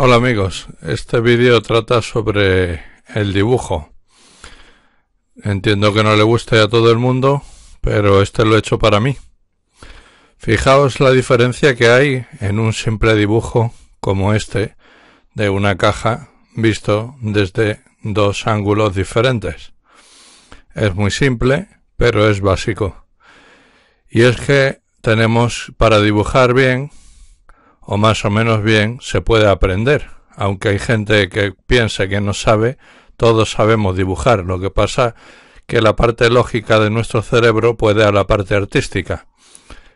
Hola amigos, este vídeo trata sobre el dibujo. Entiendo que no le guste a todo el mundo, pero este lo he hecho para mí. Fijaos la diferencia que hay en un simple dibujo como este de una caja visto desde dos ángulos diferentes. Es muy simple, pero es básico. Y es que tenemos para dibujar bien o más o menos bien, se puede aprender. Aunque hay gente que piense que no sabe, todos sabemos dibujar. Lo que pasa que la parte lógica de nuestro cerebro puede a la parte artística.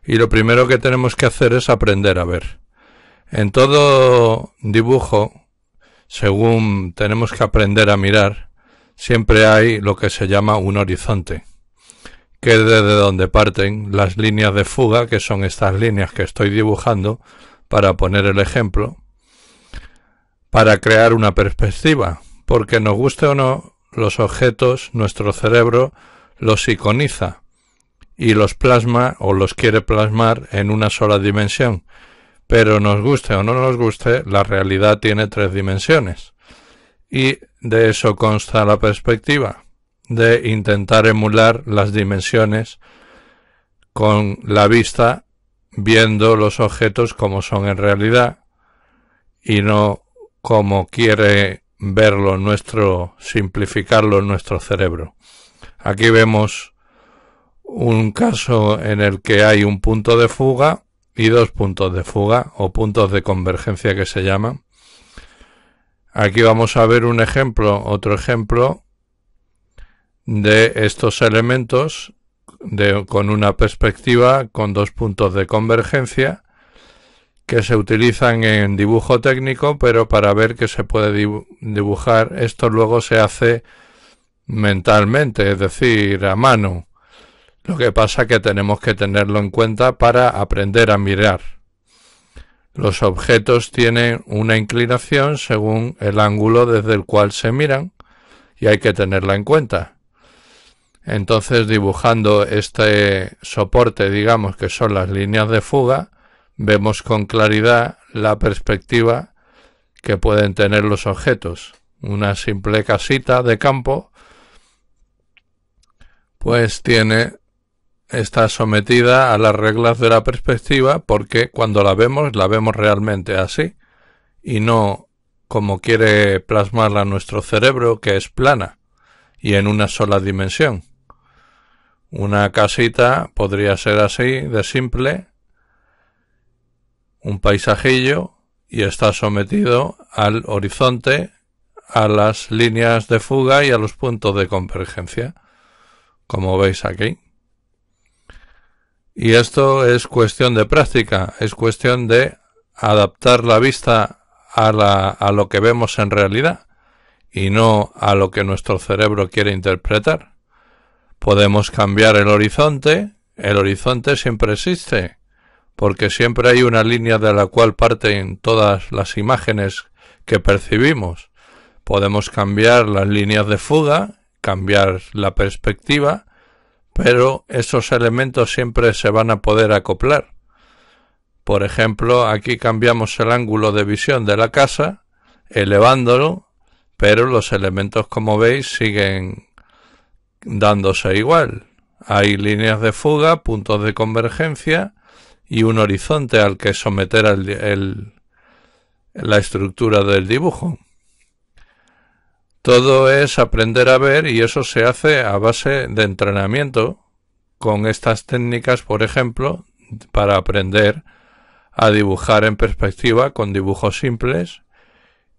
Y lo primero que tenemos que hacer es aprender a ver. En todo dibujo, según tenemos que aprender a mirar, siempre hay lo que se llama un horizonte, que es desde donde parten las líneas de fuga, que son estas líneas que estoy dibujando, para poner el ejemplo, para crear una perspectiva, porque nos guste o no, los objetos, nuestro cerebro los iconiza y los plasma o los quiere plasmar en una sola dimensión. Pero nos guste o no nos guste, la realidad tiene tres dimensiones. Y de eso consta la perspectiva, de intentar emular las dimensiones con la vista viendo los objetos como son en realidad y no como quiere verlo nuestro, simplificarlo en nuestro cerebro. Aquí vemos un caso en el que hay un punto de fuga y dos puntos de fuga o puntos de convergencia que se llaman. Aquí vamos a ver un ejemplo, otro ejemplo de estos elementos con una perspectiva con dos puntos de convergencia que se utilizan en dibujo técnico, pero para ver que se puede dibujar, esto luego se hace mentalmente, es decir, a mano. Lo que pasa que tenemos que tenerlo en cuenta para aprender a mirar. Los objetos tienen una inclinación según el ángulo desde el cual se miran y hay que tenerla en cuenta. Entonces dibujando este soporte, digamos que son las líneas de fuga, vemos con claridad la perspectiva que pueden tener los objetos. Una simple casita de campo pues tiene está sometida a las reglas de la perspectiva porque cuando la vemos la vemos realmente así y no como quiere plasmarla nuestro cerebro que es plana y en una sola dimensión. Una casita podría ser así, de simple, un paisajillo y está sometido al horizonte, a las líneas de fuga y a los puntos de convergencia, como veis aquí. Y esto es cuestión de práctica, es cuestión de adaptar la vista a, lo que vemos en realidad y no a lo que nuestro cerebro quiere interpretar. Podemos cambiar el horizonte. El horizonte siempre existe, porque siempre hay una línea de la cual parten todas las imágenes que percibimos. Podemos cambiar las líneas de fuga, cambiar la perspectiva, pero esos elementos siempre se van a poder acoplar. Por ejemplo, aquí cambiamos el ángulo de visión de la casa, elevándolo, pero los elementos, como veis, siguen dándose igual. Hay líneas de fuga, puntos de convergencia y un horizonte al que someter la estructura del dibujo. Todo es aprender a ver y eso se hace a base de entrenamiento con estas técnicas, por ejemplo, para aprender a dibujar en perspectiva con dibujos simples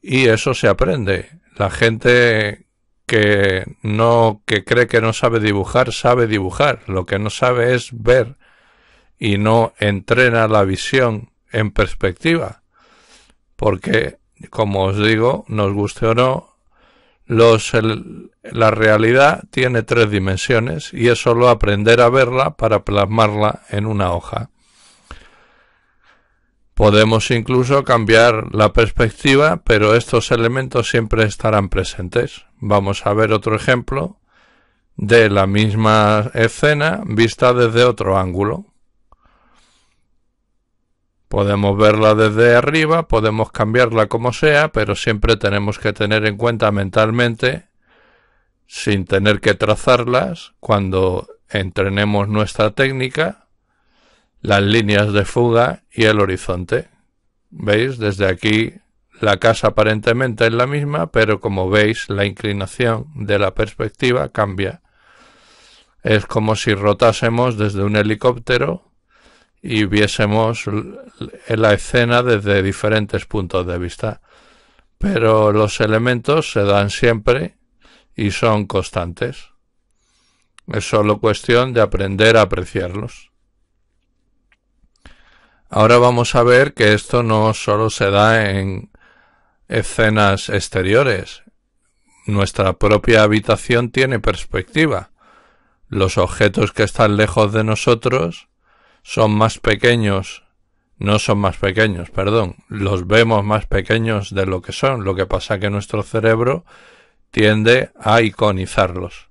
y eso se aprende. La gente que no que cree que no sabe dibujar sabe dibujar lo que no sabe es ver y no entrena la visión en perspectiva porque como os digo nos guste o no los, la realidad tiene tres dimensiones y es solo aprender a verla para plasmarla en una hoja Podemos incluso cambiar la perspectiva, pero estos elementos siempre estarán presentes. Vamos a ver otro ejemplo de la misma escena vista desde otro ángulo. Podemos verla desde arriba, podemos cambiarla como sea, pero siempre tenemos que tener en cuenta mentalmente, sin tener que trazarlas, cuando entrenemos nuestra técnica, las líneas de fuga y el horizonte. ¿Veis? Desde aquí la casa aparentemente es la misma, pero como veis la inclinación de la perspectiva cambia. Es como si rotásemos desde un helicóptero y viésemos la escena desde diferentes puntos de vista. Pero los elementos se dan siempre y son constantes. Es solo cuestión de aprender a apreciarlos. Ahora vamos a ver que esto no solo se da en escenas exteriores. Nuestra propia habitación tiene perspectiva. Los objetos que están lejos de nosotros son más pequeños, no son más pequeños, perdón, los vemos más pequeños de lo que son. Lo que pasa que nuestro cerebro tiende a iconizarlos.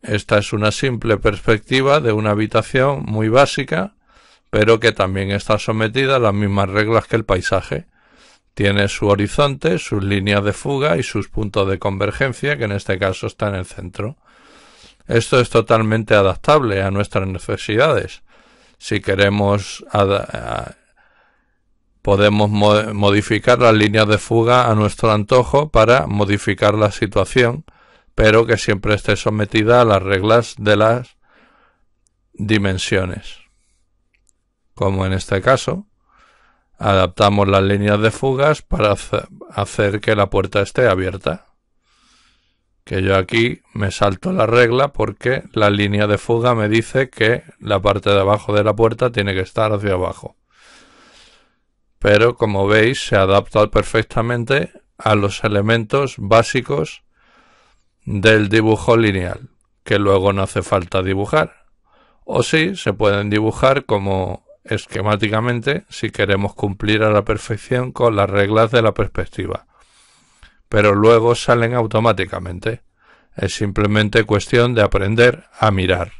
Esta es una simple perspectiva de una habitación muy básica pero que también está sometida a las mismas reglas que el paisaje. Tiene su horizonte, sus líneas de fuga y sus puntos de convergencia, que en este caso está en el centro. Esto es totalmente adaptable a nuestras necesidades. Si queremos, podemos modificar las líneas de fuga a nuestro antojo para modificar la situación, pero que siempre esté sometida a las reglas de las dimensiones como en este caso, adaptamos las líneas de fugas para hacer que la puerta esté abierta. Que yo aquí me salto la regla porque la línea de fuga me dice que la parte de abajo de la puerta tiene que estar hacia abajo. Pero como veis se adapta perfectamente a los elementos básicos del dibujo lineal, que luego no hace falta dibujar. O sí, se pueden dibujar como esquemáticamente si queremos cumplir a la perfección con las reglas de la perspectiva. Pero luego salen automáticamente. Es simplemente cuestión de aprender a mirar.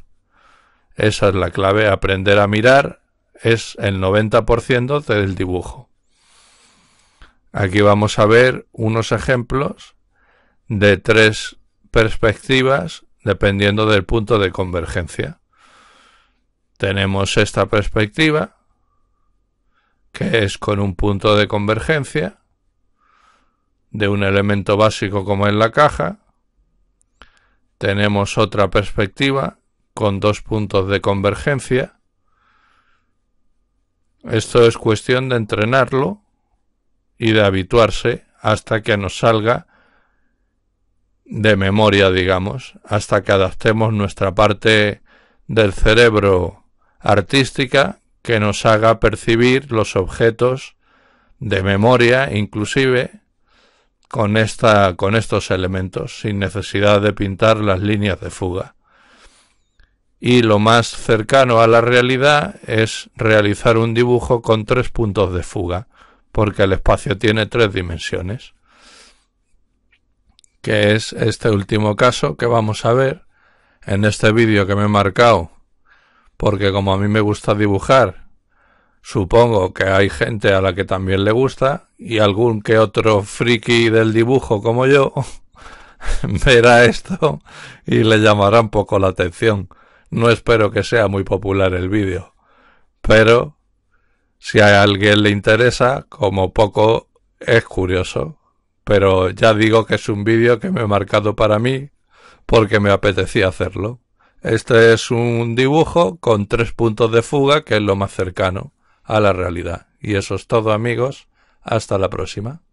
Esa es la clave. Aprender a mirar es el 90% del dibujo. Aquí vamos a ver unos ejemplos de tres perspectivas dependiendo del punto de convergencia tenemos esta perspectiva, que es con un punto de convergencia de un elemento básico como es la caja. Tenemos otra perspectiva con dos puntos de convergencia. Esto es cuestión de entrenarlo y de habituarse hasta que nos salga de memoria, digamos, hasta que adaptemos nuestra parte del cerebro artística que nos haga percibir los objetos de memoria, inclusive, con, esta, con estos elementos, sin necesidad de pintar las líneas de fuga. Y lo más cercano a la realidad es realizar un dibujo con tres puntos de fuga, porque el espacio tiene tres dimensiones, que es este último caso que vamos a ver en este vídeo que me he marcado porque como a mí me gusta dibujar, supongo que hay gente a la que también le gusta y algún que otro friki del dibujo como yo verá esto y le llamará un poco la atención. No espero que sea muy popular el vídeo, pero si a alguien le interesa, como poco es curioso. Pero ya digo que es un vídeo que me he marcado para mí porque me apetecía hacerlo. Este es un dibujo con tres puntos de fuga, que es lo más cercano a la realidad. Y eso es todo, amigos. Hasta la próxima.